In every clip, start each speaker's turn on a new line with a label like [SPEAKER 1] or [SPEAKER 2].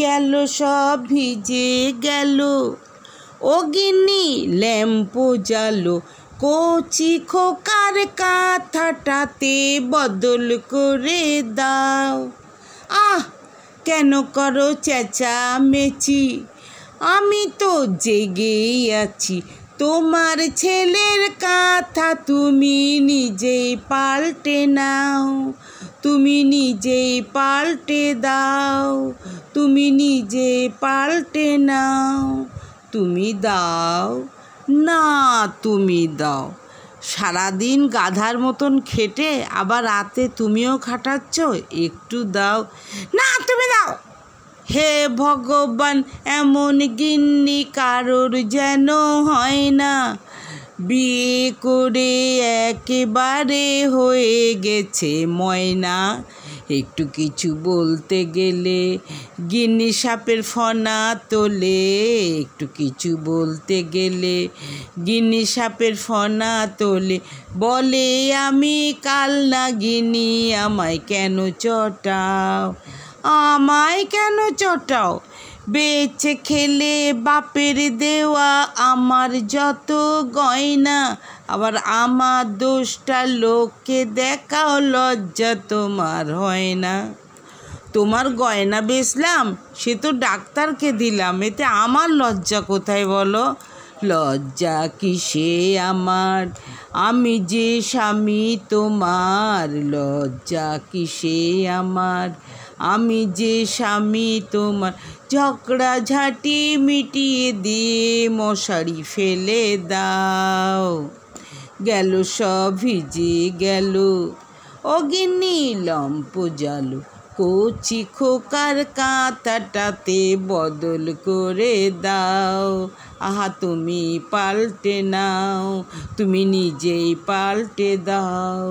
[SPEAKER 1] গেল সব ভিজে গেল অগিনি ল্যাম্প জালো কচি খোকার কাথাটাতে বদল করে দাও আহ কেন করো মেচি আমি তো জেগেই আছি তোমার ছেলের কথা তুমি নিজেই পাল্টে নাও তুমি নিজেই পাল্টে দাও তুমি নিজে পাল্টে নাও তুমি দাও না তুমি দাও সারাদিন গাধার মতন খেটে আবার রাতে তুমিও খাটাচ্ছ একটু দাও না তুমি দাও হে ভগবান এমন গিন্নি কারোর যেন হয় না বিয়ে করে একেবারে হয়ে গেছে ময়না একটু কিছু বলতে গেলে গিন্নি সাপের ফনা তোলে একটু কিছু বলতে গেলে গিন্নি সাপের ফনা তোলে বলে আমি কাল না গিনি আমায় কেন চটাও আমায় কেন চটাও বেছে খেলে বাপের দেওয়া আমার যত গয়না আবার আমার দোষটা লোককে দেখাও লজ্জা তোমার হয় না তোমার গয়না বেচলাম সে তো ডাক্তারকে দিলাম এতে আমার লজ্জা কোথায় বলো লজ্জা কিসে আমার আমি যে স্বামী তোমার লজ্জা কিসে আমার আমি যে স্বামী তোমার ঝগড়া ঝাঁটি মিটিয়ে দিয়ে মশারি ফেলে দাও গেল সব ভিজে গেল অগ্নি লম্প জালো কচি খোকার কাঁথাটাতে বদল করে দাও আহা তুমি পাল্টে নাও তুমি নিজেই পাল্টে দাও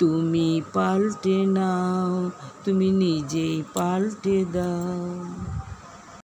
[SPEAKER 1] তুমি পাল্টে নাও তুমি নিজেই পাল্টে দাও